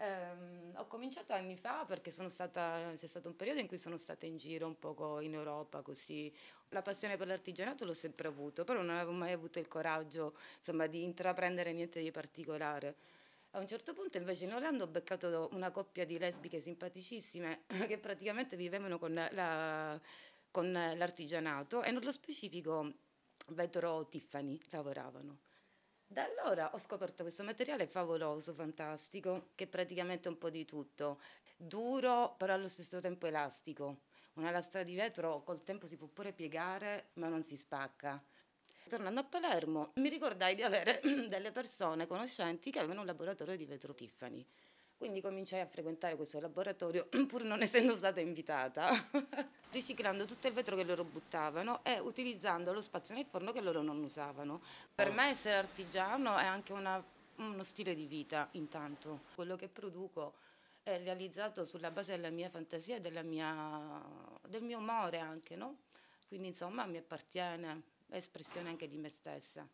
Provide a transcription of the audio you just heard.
Um, ho cominciato anni fa perché stata, c'è stato un periodo in cui sono stata in giro un poco in Europa così. La passione per l'artigianato l'ho sempre avuto, però non avevo mai avuto il coraggio insomma, di intraprendere niente di particolare. A un certo punto invece in Olanda ho beccato una coppia di lesbiche simpaticissime che praticamente vivevano con, la, con l'artigianato e nello specifico Vetro Tiffany lavoravano. Da allora ho scoperto questo materiale favoloso, fantastico, che è praticamente un po' di tutto, duro però allo stesso tempo elastico. Una lastra di vetro col tempo si può pure piegare ma non si spacca. Tornando a Palermo mi ricordai di avere delle persone conoscenti che avevano un laboratorio di vetro Tiffany quindi cominciai a frequentare questo laboratorio pur non essendo stata invitata, riciclando tutto il vetro che loro buttavano e utilizzando lo spazio nel forno che loro non usavano. Per oh. me essere artigiano è anche una, uno stile di vita intanto. Quello che produco è realizzato sulla base della mia fantasia e mia, del mio umore anche, no? Quindi insomma mi appartiene, è espressione anche di me stessa.